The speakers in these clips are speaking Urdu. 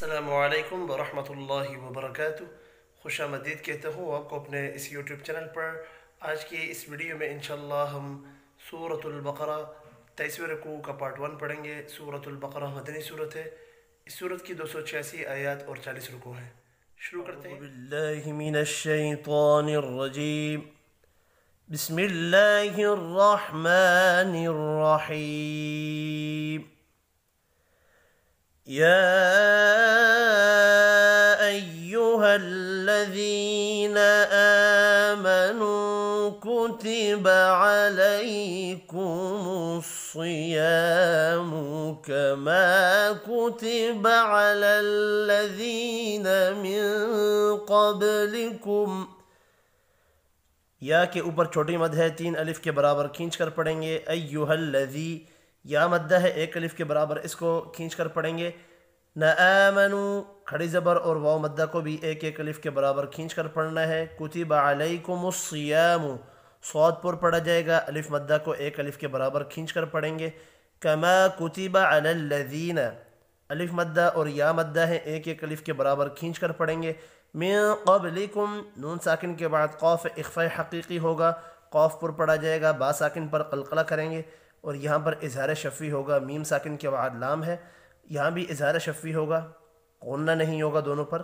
السلام علیکم ورحمۃ اللہ وبرکاتہ خوش آمدید کہتے ہوں آپ کو اپنے اس یوٹیوب چینل پر آج کی اس ویڈیو میں انشاءاللہ ہم سورة البقرہ تيسويں رکوع کا پارٹ ون پڑھیں گے سورة البقرہ مدنی صورت ہے اس صورت کی دو سو چھیاسی آیات اور چالیس رکوع ہیں شروع کرتے ہیں الشیطان الرجیم بسم اللہ الرحمن الرحیم يا ايها الذين امنوا كتب عليكم الصيام كما كتب على الذين من قبلكم یا کے اوپر چھوٹی مد ہے تین الف کے برابر کھینچ کر پڑھیں گے ایوہ الذی یا مدہ ہے ایک الف کے برابر اس کو کھینچ کر پڑھیں گے نا کھڑی زبر اور واؤ مدہ کو بھی ایک ایک الف کے برابر کھینچ کر پڑھنا ہے کتب علیکم الصیام سواد پر سعود پڑھا جائے گا الف مدہ کو ایک الف کے برابر کھینچ کر پڑھیں گے کما کتب علی الذین الف مدہ اور یا مدہ ہے ایک ایک الف کے برابر کھینچ کر پڑھیں گے من قبلکم نون ساکن کے بعد قوف اخفہ حقیقی ہوگا قوف پر پڑھا جائے گا با ساکن پر قلقلہ کریں گے اور یہاں پر اظہار شفی ہوگا میم ساکن کے بعد لام ہے یہاں بھی اظہار شفی ہوگا قنہ نہیں ہوگا دونوں پر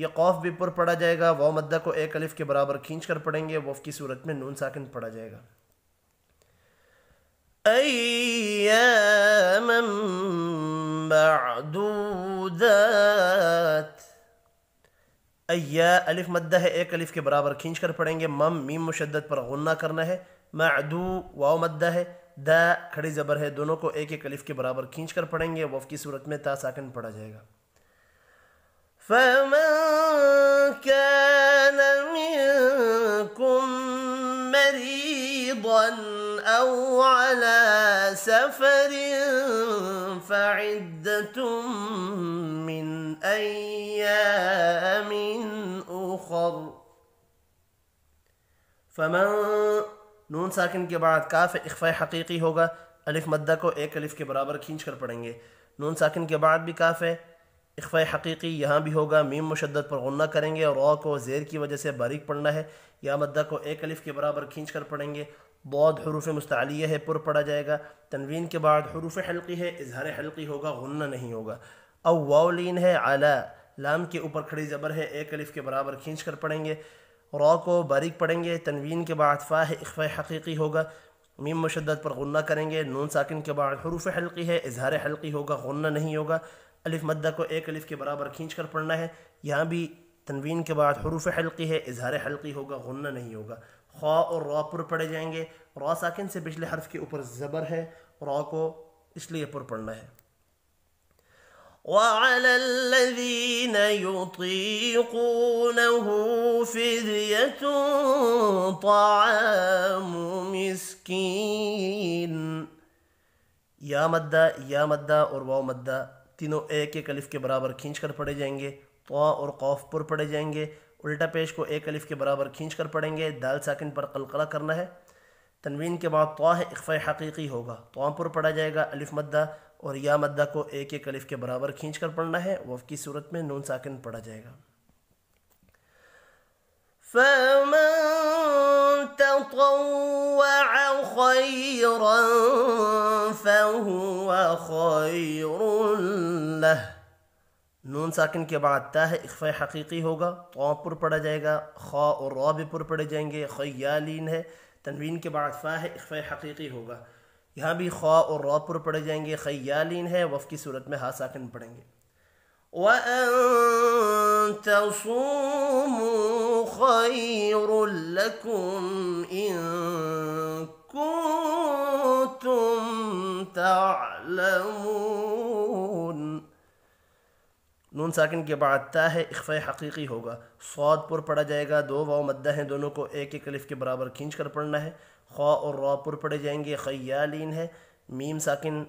یہ قوف بھی پر پڑا جائے گا واو مدہ کو ایک الف کے برابر کھینچ کر پڑیں گے وف کی صورت میں نون ساکن پڑا جائے گا ایاما معدودات ایا الف مدہ ہے ایک الف کے برابر کھینچ کر پڑھیں گے مم میم مشدد پر غنہ کرنا ہے معدو واو مدہ ہے دا کھڑی زبر ہے دونوں کو ایک ایک الف کے برابر کھینچ کر پڑھیں گے وف کی صورت میں تا ساکن پڑھا جائے گا أو على سفر فعدة من أيام أخر فمن نون ساکن کے بعد کاف اخفاء حقیقی ہوگا الف مدہ کو ایک الف کے برابر کھینچ کر پڑھیں گے نون ساکن کے بعد بھی کاف ہے اخفاء حقیقی یہاں بھی ہوگا میم مشدد پر غنہ کریں گے اور غوق کو زیر کی وجہ سے باریک پڑھنا ہے یا مدہ کو ایک الف کے برابر کھینچ کر پڑھیں گے بود حروف مستعلیہ ہے پر پڑا جائے گا تنوین کے بعد حروف حلقی ہے اظہار حلقی ہوگا غنہ نہیں ہوگا او واولین ہے اعلیٰ لام کے اوپر کھڑی زبر ہے ایک الف کے برابر کھینچ کر پڑھیں گے را کو باریک پڑھیں گے تنوین کے بعد فاہ حقیقی ہوگا میم مشدت پر غنہ کریں گے نون ساکن کے بعد حروف حلقی ہے اظہار حلقی ہوگا غنہ نہیں ہوگا الف مدہ کو ایک الف کے برابر کھینچ کر پڑھنا ہے یہاں بھی تنوین کے بعد حروف حلقی ہے اظہار حلقی ہوگا غنہ نہیں ہوگا خوا اور را پر پڑے جائیں گے را ساکن سے پچھلے حرف کے اوپر زبر ہے را کو اس لیے پر پڑنا ہے یا مدہ یا مدہ اور واو مدہ تینوں ایک ایک الف کے برابر کھینچ کر پڑے جائیں گے پوا اور قوف پر پڑے جائیں گے الٹا پیش کو ایک الف کے برابر کھینچ کر پڑھیں گے دال ساکن پر قلقلہ کرنا ہے تنوین کے بعد طواہ اخفاء حقیقی ہوگا تواں پر پڑھا جائے گا الف مدہ اور یا مدہ کو ایک ایک الف کے برابر کھینچ کر پڑھنا ہے وف کی صورت میں نون ساکن پڑھا جائے گا خیر له نون ساکن کے بعد تا ہے اخفہ حقیقی ہوگا تو پر پڑا جائے گا خوا اور بھی پر پڑے جائیں گے خیالین ہے تنوین کے بعد فا ہے اخفہ حقیقی ہوگا یہاں بھی خوا اور پر پڑے جائیں گے خیالین ہے وف کی صورت میں ہا ساکن پڑھیں گے وَأَن تَصُومُوا خَيْرٌ لَكُمْ إِن كُنتُمْ تَعْلَمُونَ ساکن کے بعد تا ہے اقفۂ حقیقی ہوگا سواد پر پڑھا جائے گا دو واؤ مدہ ہیں دونوں کو ایک ایک الف کے برابر کھینچ کر پڑھنا ہے خوا اور را پر پڑھے جائیں گے خیالین ہے میم ساکن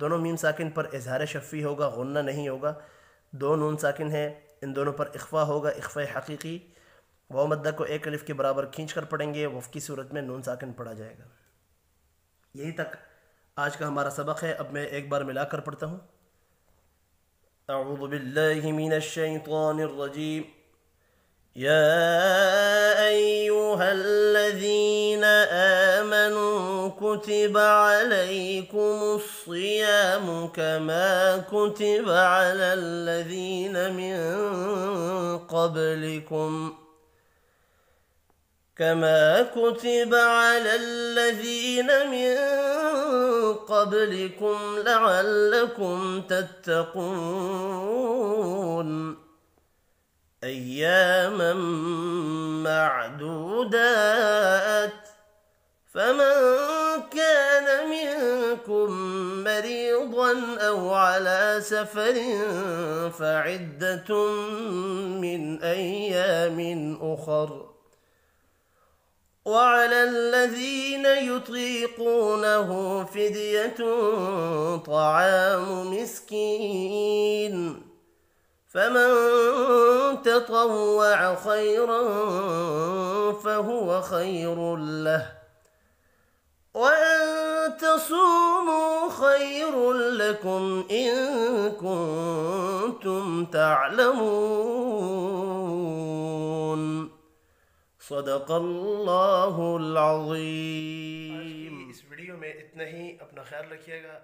دونوں میم ساکن پر اظہار شفی ہوگا غنہ نہیں ہوگا دو نون ساکن ہیں ان دونوں پر اخفا ہوگا اقوا حقیقی واؤ مدہ کو ایک الف کے برابر کھینچ کر پڑھیں گے وف کی صورت میں نون ساکن پڑھا جائے گا یہی تک آج کا ہمارا سبق ہے اب میں ایک بار ملا کر پڑھتا ہوں أعوذ بالله من الشيطان الرجيم يا أيها الذين آمنوا كتب عليكم الصيام كما كتب على الذين من قبلكم ۖ كما كتب على الذين من قبلكم لعلكم تتقون اياما معدودات فمن كان منكم مريضا او على سفر فعده من ايام اخر وعلى الذين يطيقونه فدية طعام مسكين فمن تطوع خيرا فهو خير له وأن تصوموا خير لكم إن كنتم تعلمون صدق اللہ العظیم اس ویڈیو میں اتنا ہی اپنا خیال رکھیے گا